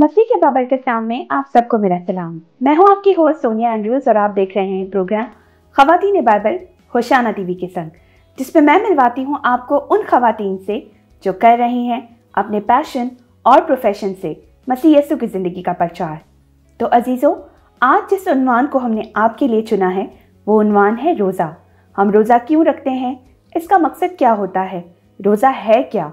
मसीह के बाबर के सामने आप सबको मेरा सलाम मैं हूं आपकी होस्ट सोनिया एंड्रूज और आप देख रहे हैं प्रोग्राम खवतिन बाइबल होशाना टीवी के संग जिसमें मैं मिलवाती हूं आपको उन खातन से जो कर रही हैं अपने पैशन और प्रोफेशन से मसीह यसु की ज़िंदगी का प्रचार तो अजीज़ों आज जिस उन्वान को हमने आपके लिए चुना है वो उनवान है रोज़ा हम रोज़ा क्यों रखते हैं इसका मकसद क्या होता है रोज़ा है क्या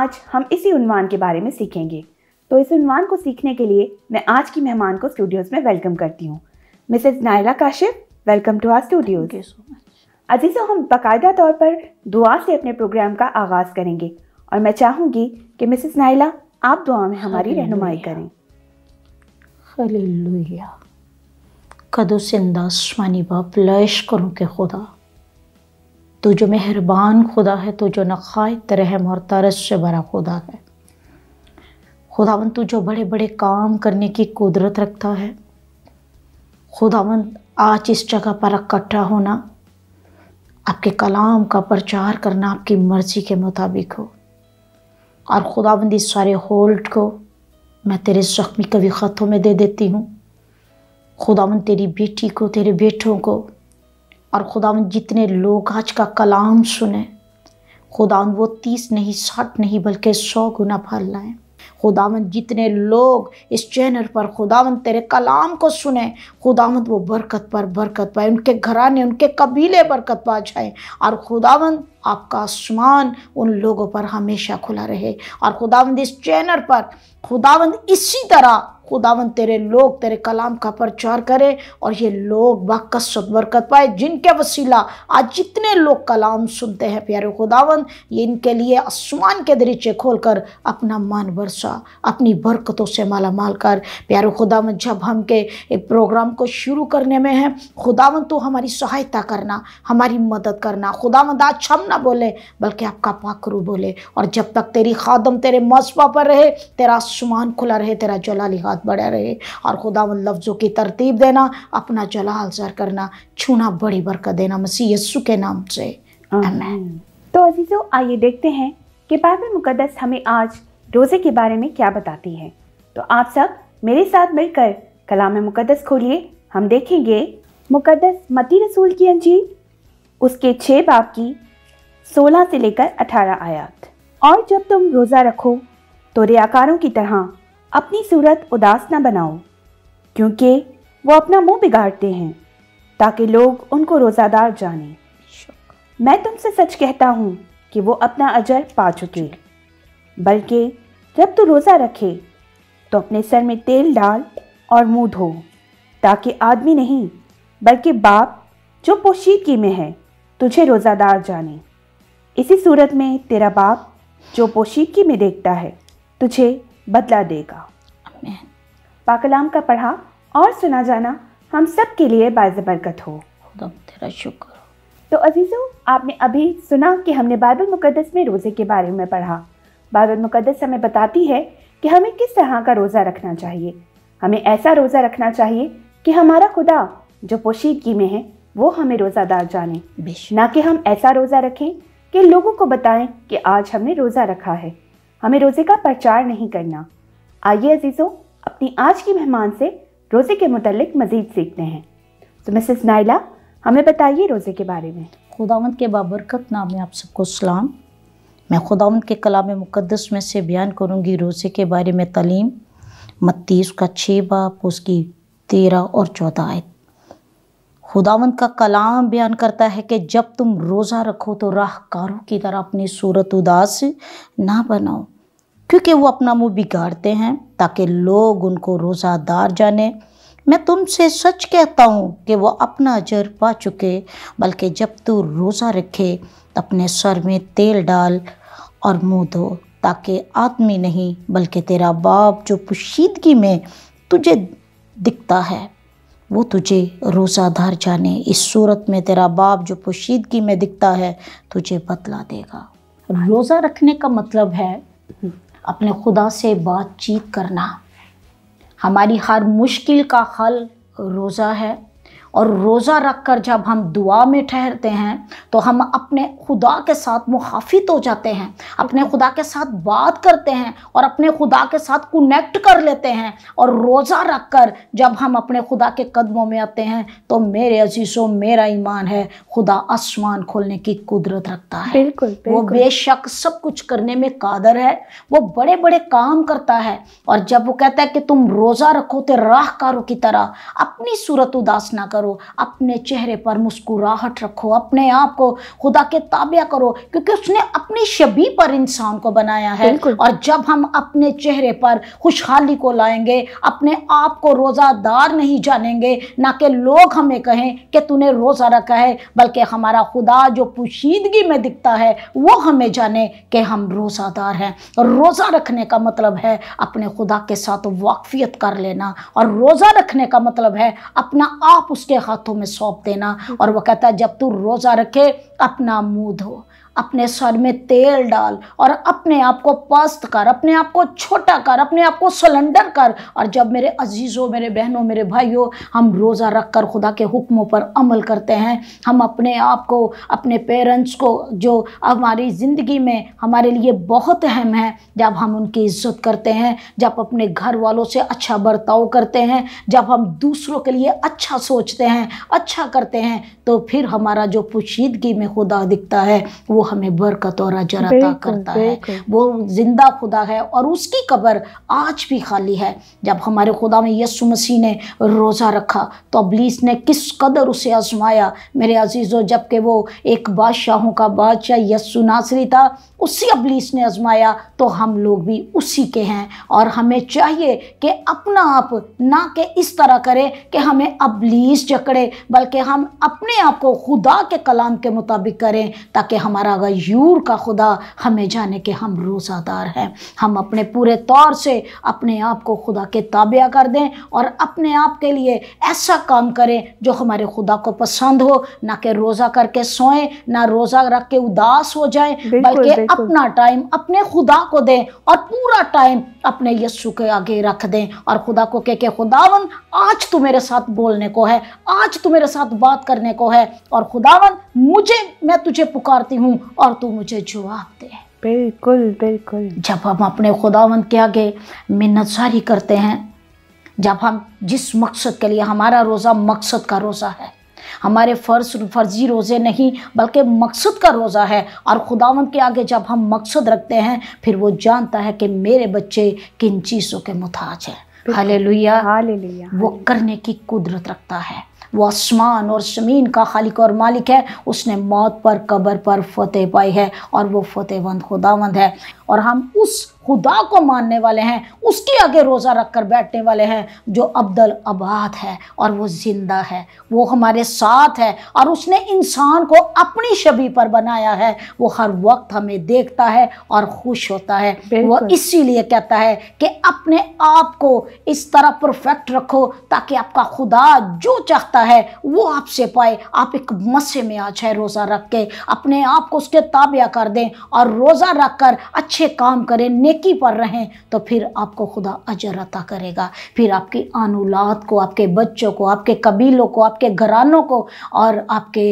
आज हम इसी उन्वान के बारे में सीखेंगे तो इस उनवान को सीखने के लिए मैं आज की मेहमान को स्टूडियोज़ में वेलकम करती हूँ Mrs Naila Kashif welcome to our studios अजीज़ों हम बाकायदा तौर पर दुआ से अपने प्रोग्राम का आगाज़ करेंगे और मैं चाहूँगी कि मिसेस नायला आप दुआ में हमारी रहनुमाई करें खलीलुया कदो सिंदा बाप लश करूँ के खुदा तो जो मेहरबान खुदा है तो जो नखायत तरह और तरस से भरा खुदा है खुदावंत तू जो बड़े बड़े काम करने की कुदरत रखता है खुदावंत आज इस जगह पर इकट्ठा होना आपके कलाम का प्रचार करना आपकी मर्ज़ी के मुताबिक हो और खुदाबंद इस सारे होल्ड को मैं तेरे ज़ख्मी कवि ख़तों में दे देती हूँ खुदावंद तेरी बेटी को तेरे बेटों को और खुदावंद जितने लोग आज का कलाम सुने खुदावंद वो तीस नहीं साठ नहीं बल्कि सौ गुना फल लाएँ खुदावंद जितने लोग इस चैनल पर खुदावंद तेरे कलाम को सुने खुदावंद वो बरकत पर बरकत पाए उनके घराने उनके कबीले बरकत पा जाए और खुदावंद आपका आसमान उन लोगों पर हमेशा खुला रहे और खुदावंद इस चैनल पर खुदावंद इसी तरह खुदावन तेरे लोग तेरे कलाम का प्रचार करें और ये लोग बाकसत बरकत पाए जिनके वसीला आज जितने लोग कलाम सुनते हैं प्यारे खुदावन ये इनके लिए आसमान के दरीचे खोल कर अपना मान बरसा अपनी बरकतों से माला माल कर प्यारे खुदावन जब हम के एक प्रोग्राम को शुरू करने में है खुदावन तो हमारी सहायता करना हमारी मदद करना खुदावन आज हम ना बोले बल्कि आपका पाखरू बोले और जब तक तेरी खादम तेरे मसबा पर रहे तेरा आसमान खुला रहे तेरा जलाली खाद साथ बड़ा रहे और खुदा लफ्ज़ों की तरतीब देना अपना जलाल सर करना छूना बड़ी बरकत देना मसीह यस्सु के नाम से तो अजीज़ों आइए देखते हैं कि बाइबल मुकदस हमें आज रोज़े के बारे में क्या बताती है तो आप सब मेरे साथ मिलकर कलाम मुकदस खोलिए हम देखेंगे मुकदस मती रसूल की अंजील उसके छः बाप की सोलह से लेकर अठारह आयात और जब तुम रोज़ा रखो तो रियाकारों की तरह अपनी सूरत उदास ना बनाओ क्योंकि वो अपना मुंह बिगाड़ते हैं ताकि लोग उनको रोज़ादार जाने मैं तुमसे सच कहता हूँ कि वो अपना अजर पा चुके बल्कि जब तू रोज़ा रखे तो अपने सर में तेल डाल और मुंह धो ताकि आदमी नहीं बल्कि बाप जो पोशीदगी में है तुझे रोज़ादार जाने इसी सूरत में तेरा बाप जो पोशीदगी में देखता है तुझे बदला देगा पाकलाम का पढ़ा और सुना जाना हम सब के लिए बाज़बरकत हो तेरा शुक्र तो अजीज़ों आपने अभी सुना कि हमने बाइबल मुकदस में रोज़े के बारे में पढ़ा बाइबल मुकदस हमें बताती है कि हमें किस तरह का रोज़ा रखना चाहिए हमें ऐसा रोज़ा रखना चाहिए कि हमारा खुदा जो पोशीदगी में है वो हमें रोज़ादार जाने ना कि हम ऐसा रोज़ा रखें कि लोगों को बताएं कि आज हमने रोज़ा रखा है हमें रोज़े का प्रचार नहीं करना आइए अजीज़ों अपनी आज की मेहमान से रोज़े के मतलब मज़ीद सीखते हैं तो मिसेस नाइला हमें बताइए रोज़े के बारे में खुदावंत के बाबरकत नाम में आप सबको सलाम मैं खुदावंत के कलाम मुकदस में से बयान करूँगी रोज़े के बारे में तलीम मत्तीस का छः बाप उसकी तेरह और चौदह आयत खुदावंत का कलाम बयान करता है कि जब तुम रोज़ा रखो तो राहकारों की तरह अपनी सूरत उदास ना बनाओ क्योंकि वो अपना मुंह बिगाड़ते हैं ताकि लोग उनको रोज़ादार जाने मैं तुमसे सच कहता हूँ कि वो अपना अजर पा चुके बल्कि जब तू रोज़ा रखे तो अपने सर में तेल डाल और मुंह धो ताकि आदमी नहीं बल्कि तेरा बाप जो पुशीदगी में तुझे दिखता है वो तुझे रोज़ादार जाने इस सूरत में तेरा बाप जो पोशीदगी में दिखता है तुझे बतला देगा रोज़ा रखने का मतलब है अपने खुदा से बातचीत करना हमारी हर मुश्किल का हल रोज़ा है और रोज़ा रख कर जब हम दुआ में ठहरते हैं तो हम अपने खुदा के साथ मुखाफित हो जाते हैं अपने खुदा के साथ बात करते हैं और अपने खुदा के साथ कनेक्ट कर लेते हैं और रोज़ा रख कर जब हम अपने खुदा के कदमों में आते हैं तो मेरे अजीज़ों मेरा ईमान है खुदा आसमान खोलने की कुदरत रखता है बिल्कुल, बिल्कुल। वो बेशक सब कुछ करने में कादर है वो बड़े बड़े काम करता है और जब वो कहता है कि तुम रोज़ा रखो तो राहकारों की तरह अपनी सूरत उदास ना करो अपने चेहरे पर मुस्कुराहट रखो अपने आप को खुदा के ताबिया करो क्योंकि उसने अपनी शबी पर इंसान को बनाया है और जब हम अपने चेहरे पर खुशहाली को लाएंगे अपने आप को रोज़ादार नहीं जानेंगे ना कि लोग हमें कहें कि तूने रोज़ा रखा है बल्कि हमारा खुदा जो पोशीदगी में दिखता है वो हमें जाने कि हम रोज़ादार हैं रोज़ा रखने का मतलब है अपने खुदा के साथ वाकफियत कर लेना और रोज़ा रखने का मतलब है अपना आप उस उसके हाथों में सौंप देना और वो कहता है जब तू रोज़ा रखे अपना मुंह धो अपने सर में तेल डाल और अपने आप को पस्त कर अपने आप को छोटा कर अपने आप को सलेंडर कर और जब मेरे अजीज़ों मेरे बहनों मेरे भाइयों हम रोज़ा रख कर खुदा के हुक्मों पर अमल करते हैं हम अपने आप को अपने पेरेंट्स को जो हमारी ज़िंदगी में हमारे लिए बहुत अहम है जब हम उनकी इज्जत करते हैं जब अपने घर वालों से अच्छा बर्ताव करते हैं जब हम दूसरों के लिए अच्छा सोचते हैं अच्छा करते हैं तो फिर हमारा जो पोशीदगी में खुदा दिखता है वो हमें बरकत और अजर अदा करता है वो जिंदा खुदा है और उसकी कबर आज भी खाली है जब हमारे खुदा में यसु मसीह ने रोज़ा रखा तो अबलीस ने किस कदर उसे आजमाया मेरे अजीज़ों जबकि वो एक बादशाहों का बादशाह यसु नासरी था उसी अबलीस ने आजमाया तो हम लोग भी उसी के हैं और हमें चाहिए कि अपना आप ना के इस तरह करें कि हमें अबलीस जकड़े बल्कि हम अपने आप को खुदा के कलाम के मुताबिक करें ताकि हमारा आगा यूर का खुदा हमें जाने के हम रोज़ादार हैं हम अपने पूरे तौर से अपने आप को खुदा के ताबिया कर दें और अपने आप के लिए ऐसा काम करें जो हमारे खुदा को पसंद हो ना कि रोज़ा करके सोएं ना रोज़ा रख के उदास हो जाएं बल्कि अपना टाइम अपने खुदा को दें और पूरा टाइम अपने यस्सु के आगे रख दें और खुदा को कह के खुदावन आज तू मेरे साथ बोलने को है आज तू मेरे साथ बात करने को है और खुदावन मुझे मैं तुझे पुकारती हूँ हूँ और तू मुझे जवाब दे बिल्कुल बिल्कुल जब हम अपने खुदावंद के आगे मिन्नत सारी करते हैं जब हम जिस मकसद के लिए हमारा रोज़ा मकसद का रोज़ा है हमारे फ़र्ज फर्जी रोज़े नहीं बल्कि मकसद का रोज़ा है और खुदावंद के आगे जब हम मकसद रखते हैं फिर वो जानता है कि मेरे बच्चे किन चीज़ों के मुताज हैं हालेलुया हालेलुया वो करने की कुदरत रखता है वो आसमान और ज़मीन का खालिक और मालिक है उसने मौत पर कब्र पर फतेह पाई है और वो फतेहवंद खुदावंद है और हम उस खुदा को मानने वाले हैं उसके आगे रोज़ा रख कर बैठने वाले हैं जो अब्दल आबाद है और वो ज़िंदा है वो हमारे साथ है और उसने इंसान को अपनी छवि पर बनाया है वो हर वक्त हमें देखता है और खुश होता है वो इसीलिए कहता है कि अपने आप को इस तरह परफेक्ट रखो ताकि आपका खुदा जो चाहता है वो आपसे पाए आप एक मसे में आ जाए रोज़ा रख के अपने आप को उसके ताबिया कर दें और रोज़ा रख कर अच्छे अच्छे काम करें नेकी पर रहें तो फिर आपको खुदा अजर अता करेगा फिर आपकी आनुलात को आपके बच्चों को आपके कबीलों को आपके घरानों को और आपके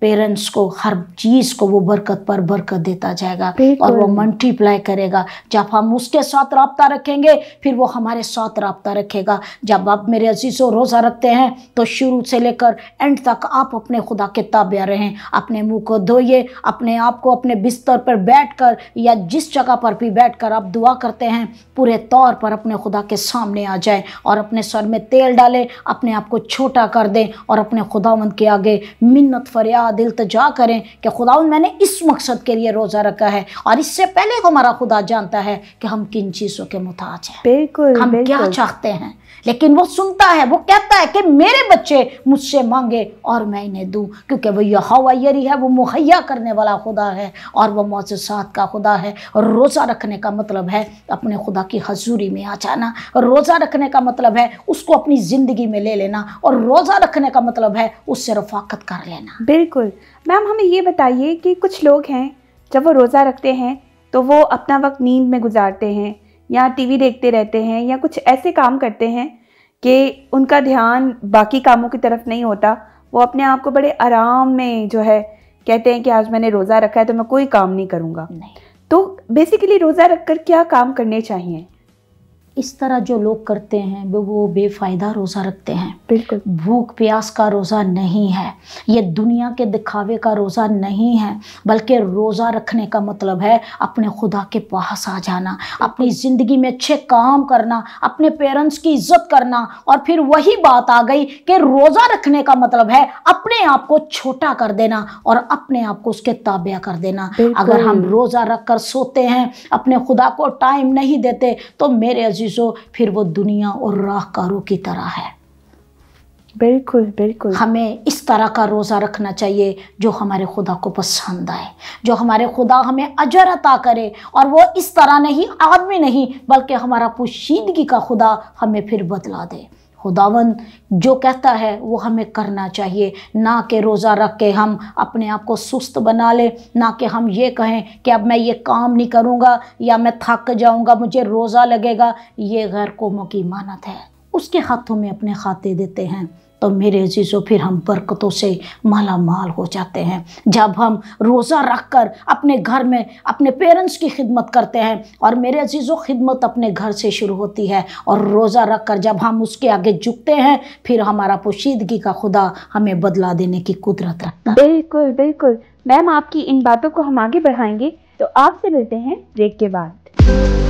पेरेंट्स को हर चीज़ को वो बरकत पर बरकत देता जाएगा और वो मल्टीप्लाई करेगा जब हम उसके साथ रबता रखेंगे फिर वो हमारे साथ रबता रखेगा जब आप मेरे अजीज़ों रोज़ा रखते हैं तो शुरू से लेकर एंड तक आप अपने खुदा के ताबे रहें अपने मुँह को धोइए अपने आप को अपने बिस्तर पर बैठ या जिस जगह जगह पर भी बैठ कर आप दुआ करते हैं पूरे तौर पर अपने खुदा के सामने आ जाए और अपने सर में तेल डालें अपने आप को छोटा कर दें और अपने खुदावंद के आगे मिन्नत फरियाद इल्तजा करें कि खुदावंद मैंने इस मकसद के लिए रोज़ा रखा है और इससे पहले हमारा खुदा जानता है कि हम किन चीज़ों के मुताज हैं हम क्या चाहते हैं लेकिन वो सुनता है वो कहता है कि मेरे बच्चे मुझसे मांगे और मैं इन्हें दूं क्योंकि वो यह यहावायरी है वो मुहैया करने वाला खुदा है और वो मौजूद का खुदा है रो रोज़ा रखने का मतलब है अपने खुदा की हजूरी में आ जाना रोज़ा रखने का मतलब है उसको अपनी ज़िंदगी में ले लेना और रोज़ा रखने का मतलब है उससे रफाकत कर लेना बिल्कुल मैम हमें ये बताइए कि कुछ लोग हैं जब वो रोज़ा रखते हैं तो वो अपना वक्त नींद में गुजारते हैं या टीवी देखते रहते हैं या कुछ ऐसे काम करते हैं कि उनका ध्यान बाकी कामों की तरफ नहीं होता वो अपने आप को बड़े आराम में जो है कहते हैं कि आज मैंने रोज़ा रखा है तो मैं कोई काम नहीं करूँगा तो बेसिकली रोज़ा रख कर क्या काम करने चाहिए इस तरह जो लोग करते हैं वो बेफ़ायदा रोज़ा रखते हैं बिल्कुल भूख प्यास का रोज़ा नहीं है ये दुनिया के दिखावे का रोज़ा नहीं है बल्कि रोज़ा रखने का मतलब है अपने खुदा के पास आ जाना अपनी ज़िंदगी में अच्छे काम करना अपने पेरेंट्स की इज्जत करना और फिर वही बात आ गई कि रोज़ा रखने का मतलब है अपने आप को छोटा कर देना और अपने आप को उसके ताबे कर देना अगर हम रोज़ा रख कर सोते हैं अपने खुदा को टाइम नहीं देते तो मेरे अजीज़ों फिर वो दुनिया और राहकारों की तरह है बिल्कुल बिल्कुल हमें इस तरह का रोज़ा रखना चाहिए जो हमारे खुदा को पसंद आए जो हमारे खुदा हमें अजर अता करे और वो इस तरह नहीं आदमी नहीं बल्कि हमारा पोशीदगी का खुदा हमें फिर बदला दे खुदावन जो कहता है वो हमें करना चाहिए ना कि रोज़ा रख के हम अपने आप को सुस्त बना लें ना कि हम ये कहें कि अब मैं ये काम नहीं करूँगा या मैं थक जाऊँगा मुझे रोज़ा लगेगा ये गैर कौमों की मानत है उसके हाथों में अपने खाते देते हैं तो मेरे अजीज़ों फिर हम बरकतों से माला माल हो जाते हैं जब हम रोज़ा रख कर अपने घर में अपने पेरेंट्स की खिदमत करते हैं और मेरे अजीज़ों खिदमत अपने घर से शुरू होती है और रोज़ा रख कर जब हम उसके आगे झुकते हैं फिर हमारा पोशीदगी का खुदा हमें बदला देने की कुदरत रखता है बिल्कुल बिल्कुल मैम आपकी इन बातों को हम आगे बढ़ाएंगे तो आपसे मिलते हैं ब्रेक के बाद